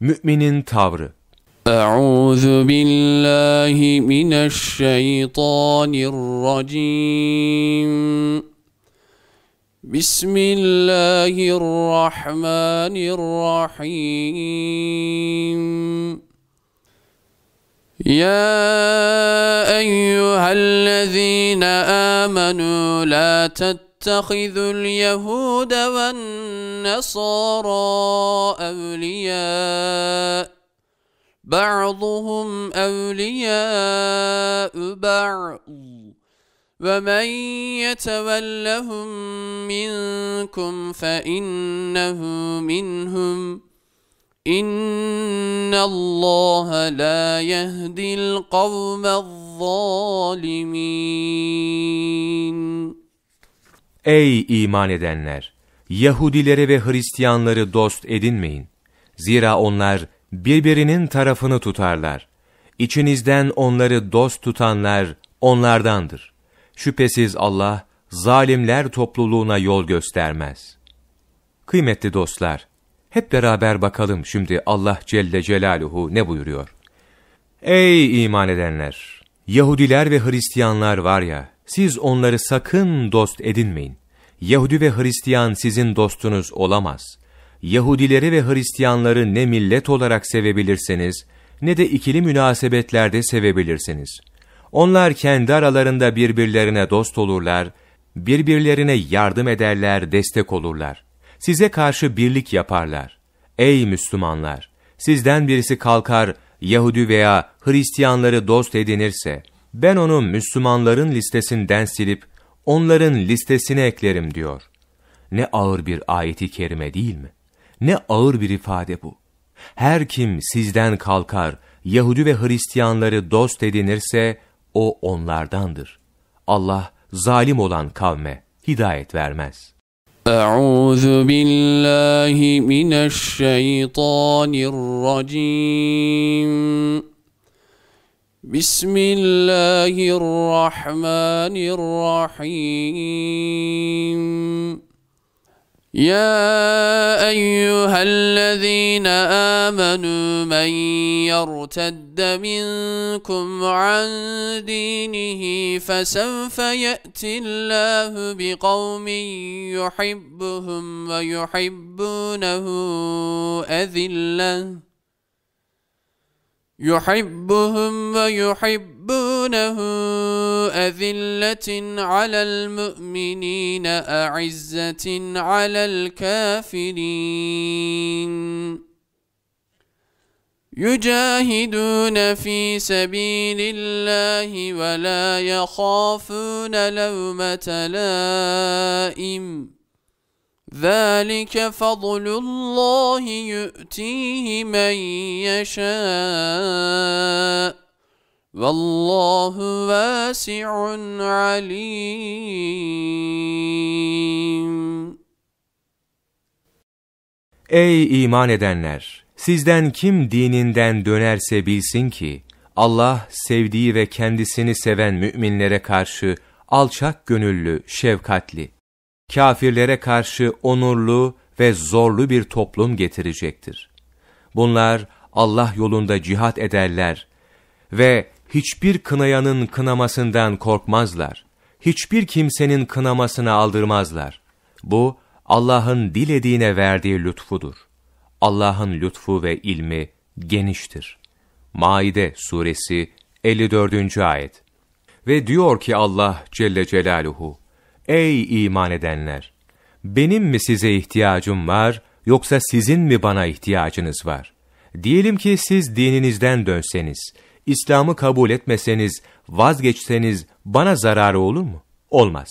Müminin tavrı أعوذ بالله من الشيطان الرجيم بسم الله الرحمن الرحيم يا أيها الذين آمنوا لا تتقوا تتخذوا اليهود والنصارى أولياء بعضهم أولياء بعض ومن يتولهم منكم فإنه منهم إن الله لا يهدي القوم الظالمين Ey iman edenler! Yahudileri ve Hristiyanları dost edinmeyin. Zira onlar birbirinin tarafını tutarlar. İçinizden onları dost tutanlar onlardandır. Şüphesiz Allah zalimler topluluğuna yol göstermez. Kıymetli dostlar, hep beraber bakalım şimdi Allah Celle Celaluhu ne buyuruyor? Ey iman edenler! Yahudiler ve Hristiyanlar var ya, siz onları sakın dost edinmeyin. Yahudi ve Hristiyan sizin dostunuz olamaz. Yahudileri ve Hristiyanları ne millet olarak sevebilirsiniz, ne de ikili münasebetlerde sevebilirsiniz. Onlar kendi aralarında birbirlerine dost olurlar, birbirlerine yardım ederler, destek olurlar. Size karşı birlik yaparlar. Ey Müslümanlar! Sizden birisi kalkar, Yahudi veya Hristiyanları dost edinirse, ben onu Müslümanların listesinden silip onların listesine eklerim diyor. Ne ağır bir ayeti kerime değil mi? Ne ağır bir ifade bu. Her kim sizden kalkar, Yahudi ve Hristiyanları dost edinirse o onlardandır. Allah zalim olan kavme hidayet vermez. أعوذ بالله من الشيطان الرجيم بسم الله الرحمن الرحيم يا أيها الذين آمنوا من يرتد منكم عن دينه فسوف يأتي الله بقوم يحبهم ويحبونه أذلة يحبهم ويحبونه أذلة على المؤمنين أعزة على الكافرين يجاهدون في سبيل الله ولا يخافون لومة لائم ذلك فضل الله يؤتيه من يشاء والله واسع عليم Ey iman edenler! Sizden kim dininden dönerse bilsin ki, Allah sevdiği ve kendisini seven müminlere karşı alçak gönüllü, şefkatli kafirlere karşı onurlu ve zorlu bir toplum getirecektir. Bunlar Allah yolunda cihat ederler ve hiçbir kınayanın kınamasından korkmazlar. Hiçbir kimsenin kınamasını aldırmazlar. Bu Allah'ın dilediğine verdiği lütfudur. Allah'ın lütfu ve ilmi geniştir. Maide suresi 54. ayet. Ve diyor ki Allah Celle Celaluhu: Ey iman edenler! Benim mi size ihtiyacım var, yoksa sizin mi bana ihtiyacınız var? Diyelim ki siz dininizden dönseniz, İslam'ı kabul etmeseniz, vazgeçseniz bana zararı olur mu? Olmaz.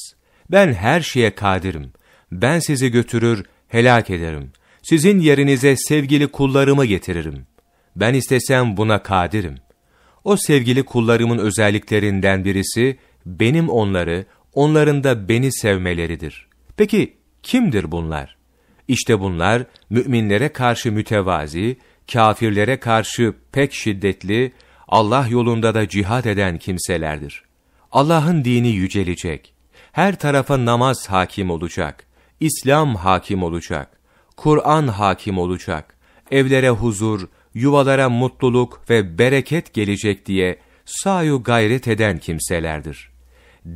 Ben her şeye kadirim. Ben sizi götürür, helak ederim. Sizin yerinize sevgili kullarımı getiririm. Ben istesem buna kadirim. O sevgili kullarımın özelliklerinden birisi, benim onları, onların da beni sevmeleridir. Peki kimdir bunlar? İşte bunlar müminlere karşı mütevazi, kafirlere karşı pek şiddetli, Allah yolunda da cihad eden kimselerdir. Allah'ın dini yücelecek. Her tarafa namaz hakim olacak. İslam hakim olacak. Kur'an hakim olacak. Evlere huzur, yuvalara mutluluk ve bereket gelecek diye sayu gayret eden kimselerdir.''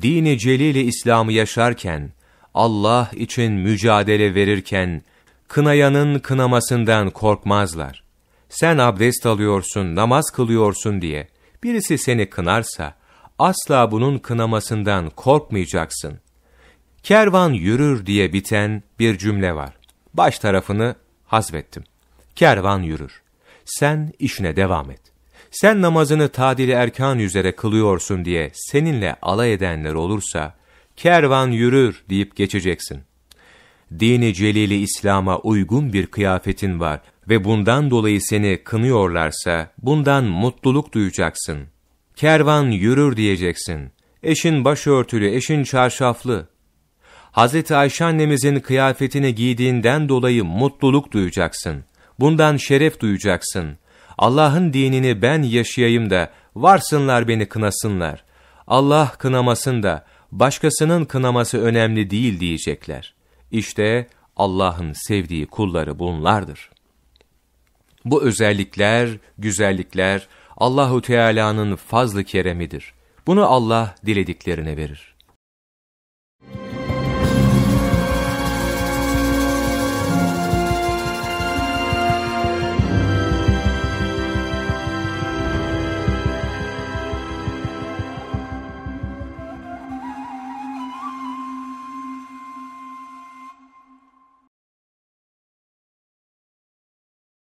dini celili İslam'ı yaşarken, Allah için mücadele verirken, kınayanın kınamasından korkmazlar. Sen abdest alıyorsun, namaz kılıyorsun diye birisi seni kınarsa, asla bunun kınamasından korkmayacaksın. Kervan yürür diye biten bir cümle var. Baş tarafını hazmettim. Kervan yürür. Sen işine devam et sen namazını tadili erkan üzere kılıyorsun diye seninle alay edenler olursa, kervan yürür deyip geçeceksin. Dini celili İslam'a uygun bir kıyafetin var ve bundan dolayı seni kınıyorlarsa, bundan mutluluk duyacaksın. Kervan yürür diyeceksin. Eşin başörtülü, eşin çarşaflı. Hz. Ayşe annemizin kıyafetini giydiğinden dolayı mutluluk duyacaksın. Bundan şeref duyacaksın. Allah'ın dinini ben yaşayayım da varsınlar beni kınasınlar. Allah kınamasın da başkasının kınaması önemli değil diyecekler. İşte Allah'ın sevdiği kulları bunlardır. Bu özellikler, güzellikler Allahu Teala'nın fazlı keremidir. Bunu Allah dilediklerine verir.